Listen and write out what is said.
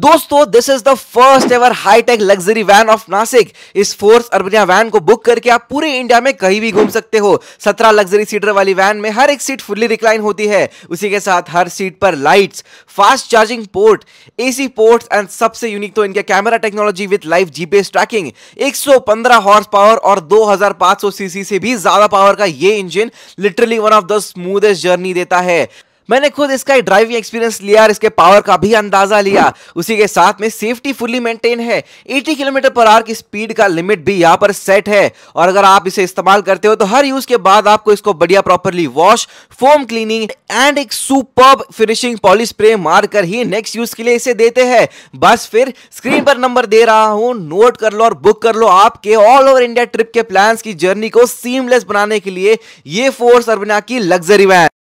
दोस्तों this is the first ever hitech luxury van of Nashik इस Force Urbania van को book करके आप पूरे इंडिया में कहीं भी घूम सकते हो सत्रह लग्जरी सीटर वाली वैन में हर एक सीट फुल्ली रिक्लाइन होती है उसी के साथ हर सीट पर lights fast charging port AC ports and सबसे यूनिक तो इनके camera technology with live GPS tracking एक हॉर्स पावर और दो सीसी से भी ज्यादा पावर का ये engine literally one of the smoothest journey देता है मैंने खुद इसका ड्राइविंग एक्सपीरियंस लिया और इसके पावर का भी अंदाजा लिया उसी के साथ में सेफ्टी फुल्ली मेंटेन है 80 किलोमीटर पर आर की स्पीड का लिमिट भी यहाँ पर सेट है और अगर आप इसे इस्तेमाल करते हो तो हर यूज के बाद आपको इसको बढ़िया properly wash foam cleaning and एक सुपर फिनिशिंग पॉलिश स्प्रे मारकर ही नेक्स्ट यूज के लिए इसे देते हैं बस फिर स्क्रीन पर नंबर दे रहा हूं नोट कर लो और बुक कर लो आपके ऑल ओवर इंडिया ट्रिप के प्लान की जर्नी को सीमलेस बनाने के लिए ये फोर्स अर्बना की लग्जरी वैन